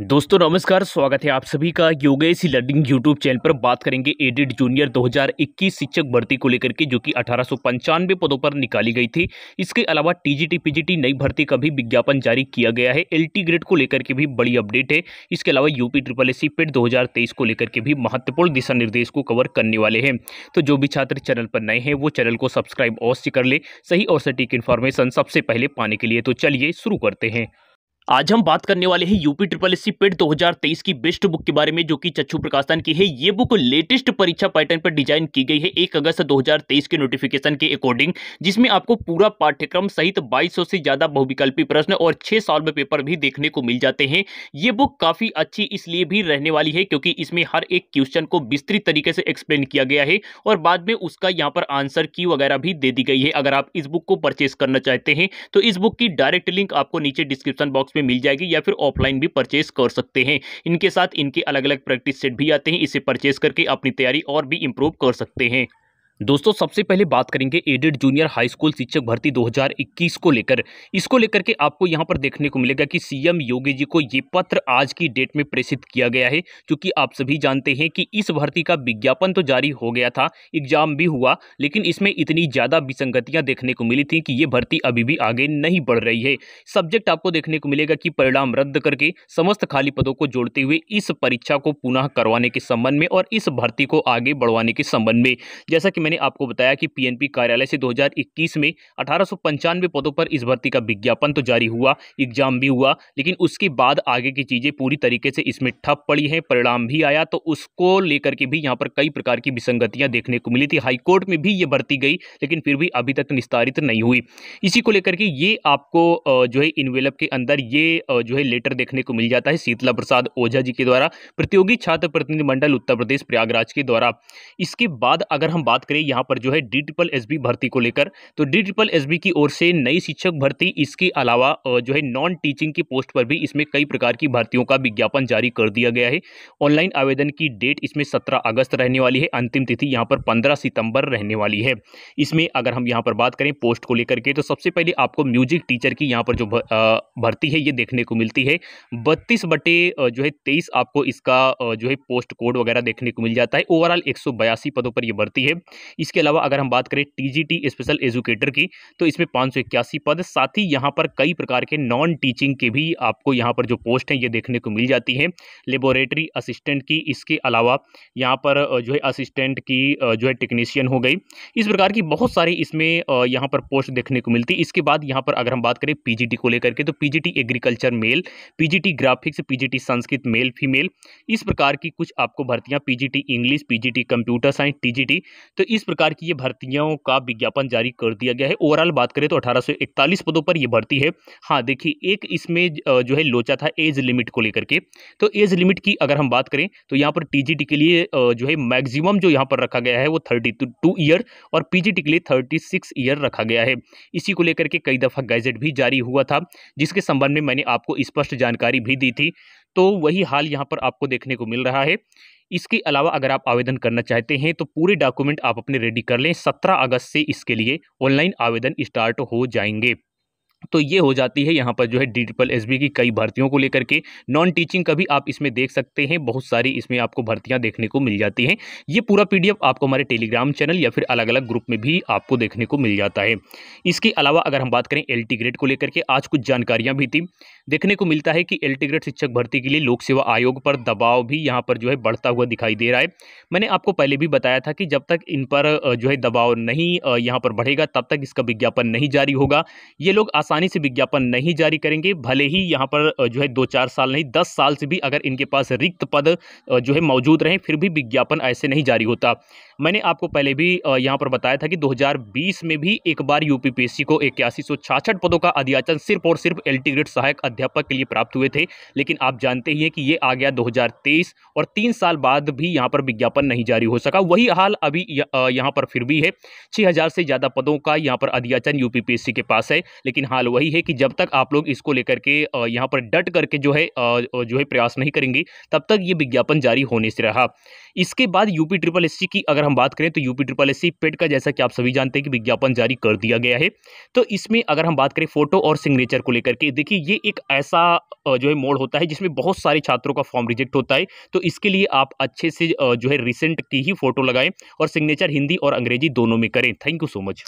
दोस्तों नमस्कार स्वागत है आप सभी का योगेश लर्निंग यूट्यूब चैनल पर बात करेंगे एडिड जूनियर 2021 शिक्षक भर्ती को लेकर के जो कि अठारह पदों पर निकाली गई थी इसके अलावा टीजीटी पीजीटी नई भर्ती का भी विज्ञापन जारी किया गया है एलटी ग्रेड को लेकर के भी बड़ी अपडेट है इसके अलावा यूपी ट्रिपल एस पेट दो को लेकर के भी महत्वपूर्ण दिशा निर्देश को कवर करने वाले हैं तो जो भी छात्र चैनल पर नए हैं वो चैनल को सब्सक्राइब अवश्य कर ले सही और सटीक इन्फॉर्मेशन सबसे पहले पाने के लिए तो चलिए शुरू करते हैं आज हम बात करने वाले हैं यूपी ट्रिपल एस सी पेड दो की बेस्ट बुक के बारे में जो कि चच्छू प्रकाशन की है ये बुक लेटेस्ट परीक्षा पैटर्न पर डिजाइन की गई है एक अगस्त 2023 के नोटिफिकेशन के अकॉर्डिंग जिसमें आपको पूरा पाठ्यक्रम सहित 2200 से ज्यादा बहुविकल्पी प्रश्न और छह सॉल्व पेपर भी देखने को मिल जाते हैं ये बुक काफी अच्छी इसलिए भी रहने वाली है क्योंकि इसमें हर एक क्वेश्चन को विस्तृत तरीके से एक्सप्लेन किया गया है और बाद में उसका यहाँ पर आंसर की वगैरह भी दे दी गई है अगर आप इस बुक को परचेस करना चाहते हैं तो इस बुक की डायरेक्ट लिंक आपको नीचे डिस्क्रिप्शन बॉक्स पे मिल जाएगी या फिर ऑफलाइन भी परचेज कर सकते हैं इनके साथ इनके अलग अलग प्रैक्टिस सेट भी आते हैं इसे परचेस करके अपनी तैयारी और भी इम्प्रूव कर सकते हैं दोस्तों सबसे पहले बात करेंगे एडेड जूनियर हाई स्कूल शिक्षक भर्ती 2021 को लेकर इसको लेकर के आपको यहां पर देखने को मिलेगा कि सीएम योगी जी को ये पत्र आज की डेट में प्रेषित किया गया है क्योंकि आप सभी जानते हैं कि इस भर्ती का विज्ञापन तो जारी हो गया था एग्जाम भी हुआ लेकिन इसमें इतनी ज़्यादा विसंगतियाँ देखने को मिली थी कि ये भर्ती अभी भी आगे नहीं बढ़ रही है सब्जेक्ट आपको देखने को मिलेगा कि परिणाम रद्द करके समस्त खाली पदों को जोड़ते हुए इस परीक्षा को पुनः करवाने के संबंध में और इस भर्ती को आगे बढ़वाने के संबंध में जैसा कि मैंने आपको बताया कि पीएनपी कार्यालय से 2021 में अठारह पदों पर इस भर्ती का विज्ञापन तो जारी हुआ एग्जाम भी हुआ लेकिन उसके बाद आगे की चीज़ें पूरी तरीके से इसमें ठप पड़ी हैं परिणाम भी आया तो उसको लेकर के भी यहाँ पर कई प्रकार की विसंगतियाँ देखने को मिली थी हाईकोर्ट में भी ये भर्ती गई लेकिन फिर भी अभी तक तो निस्तारित नहीं हुई इसी को लेकर के ये आपको जो है इनवेलप के अंदर ये जो है लेटर देखने को मिल जाता है शीतला प्रसाद ओझा जी के द्वारा प्रतियोगी छात्र प्रतिनिधिमंडल उत्तर प्रदेश प्रयागराज के द्वारा इसके बाद अगर हम बात करें करें यहाँ पर जो है डी ट्रिपल एस भर्ती को लेकर तो डी ट्रिपल एस की ओर से नई शिक्षक भर्ती इसके अलावा जो है नॉन टीचिंग की पोस्ट पर भी इसमें कई प्रकार की भर्तियों का विज्ञापन जारी कर दिया गया है ऑनलाइन आवेदन की डेट इसमें सत्रह अगस्त रहने वाली है अंतिम तिथि यहाँ पर पंद्रह सितंबर रहने वाली है इसमें अगर हम यहाँ पर बात करें पोस्ट को लेकर के तो सबसे पहले आपको म्यूजिक टीचर की यहाँ पर जो भर्ती है ये देखने को मिलती है बत्तीस बटे जो है तेईस आपको इसका जो है पोस्ट कोड वगैरह देखने को मिल जाता है ओवरऑल एक पदों पर यह भर्ती है इसके अलावा अगर हम बात करें टीजीटी स्पेशल एजुकेटर की तो इसमें पाँच सौ इक्यासी पद साथ ही यहाँ पर कई प्रकार के नॉन टीचिंग के भी आपको यहाँ पर जो पोस्ट हैं ये देखने को मिल जाती हैं लेबोरेटरी असिस्टेंट की इसके अलावा यहाँ पर जो है असिस्टेंट की जो है टेक्नीशियन हो गई इस प्रकार की बहुत सारी इसमें यहाँ पर पोस्ट देखने को मिलती इसके बाद यहाँ पर अगर हम बात करें पी को लेकर के तो P agriculture male P graphics P Sanskrit male female इस प्रकार की कुछ आपको भर्तियाँ P English P computer science T तो इस प्रकार की ये भर्तियों का विज्ञापन जारी कर दिया गया है ओवरऑल बात करें तो 1841 पदों पर ये भर्ती है हाँ देखिए एक इसमें जो है लोचा था एज लिमिट को लेकर के तो एज लिमिट की अगर हम बात करें तो यहाँ पर टीजीटी के लिए जो है मैक्सिमम जो यहाँ पर रखा गया है वो थर्टी टू ईयर और पी के लिए थर्टी सिक्स ईयर रखा गया है इसी को लेकर के कई दफ़ा गैजेट भी जारी हुआ था जिसके संबंध में मैंने आपको स्पष्ट जानकारी भी दी थी तो वही हाल यहाँ पर आपको देखने को मिल रहा है इसके अलावा अगर आप आवेदन करना चाहते हैं तो पूरे डॉक्यूमेंट आप अपने रेडी कर लें सत्रह अगस्त से इसके लिए ऑनलाइन आवेदन स्टार्ट हो जाएंगे तो ये हो जाती है यहाँ पर जो है डी ट्रिपल एस की कई भर्तियों को लेकर के नॉन टीचिंग का भी आप इसमें देख सकते हैं बहुत सारी इसमें आपको भर्तियाँ देखने को मिल जाती हैं ये पूरा पीडीएफ आपको हमारे टेलीग्राम चैनल या फिर अलग अलग ग्रुप में भी आपको देखने को मिल जाता है इसके अलावा अगर हम बात करें एल ग्रेड को लेकर के आज कुछ जानकारियाँ भी थी देखने को मिलता है कि एल ग्रेड शिक्षक भर्ती के लिए लोक सेवा आयोग पर दबाव भी यहाँ पर जो है बढ़ता हुआ दिखाई दे रहा है मैंने आपको पहले भी बताया था कि जब तक इन पर जो है दबाव नहीं यहाँ पर बढ़ेगा तब तक इसका विज्ञापन नहीं जारी होगा ये लोग आसान आसानी से विज्ञापन नहीं जारी करेंगे भले ही यहाँ पर जो है दो चार साल नहीं दस साल से भी अगर इनके पास रिक्त पद जो है मौजूद रहें फिर भी विज्ञापन ऐसे नहीं जारी होता मैंने आपको पहले भी यहाँ पर बताया था कि 2020 में भी एक बार यूपीपीएससी को इक्यासी पदों का अध्याचन सिर्फ और सिर्फ एल ग्रेड सहायक अध्यापक के लिए प्राप्त हुए थे लेकिन आप जानते ही हैं कि ये आ गया 2023 और तीन साल बाद भी यहाँ पर विज्ञापन नहीं जारी हो सका वही हाल अभी यहाँ पर फिर भी है छः से ज़्यादा पदों का यहाँ पर अध्याचन यूपीपीएससी के पास है लेकिन हाल वही है कि जब तक आप लोग इसको लेकर के यहाँ पर डट करके जो है जो है प्रयास नहीं करेंगे तब तक ये विज्ञापन जारी होने से रहा इसके बाद यूपी ट्रिपल एस की अगर हम बात करें तो यूपी ट्रिपल एस पेट का जैसा कि आप सभी जानते हैं कि विज्ञापन जारी कर दिया गया है तो इसमें अगर हम बात करें फोटो और सिग्नेचर को लेकर के देखिए ये एक ऐसा जो है मोड होता है जिसमें बहुत सारे छात्रों का फॉर्म रिजेक्ट होता है तो इसके लिए आप अच्छे से जो है रिसेंट की ही फोटो लगाएं और सिग्नेचर हिंदी और अंग्रेजी दोनों में करें थैंक यू सो मच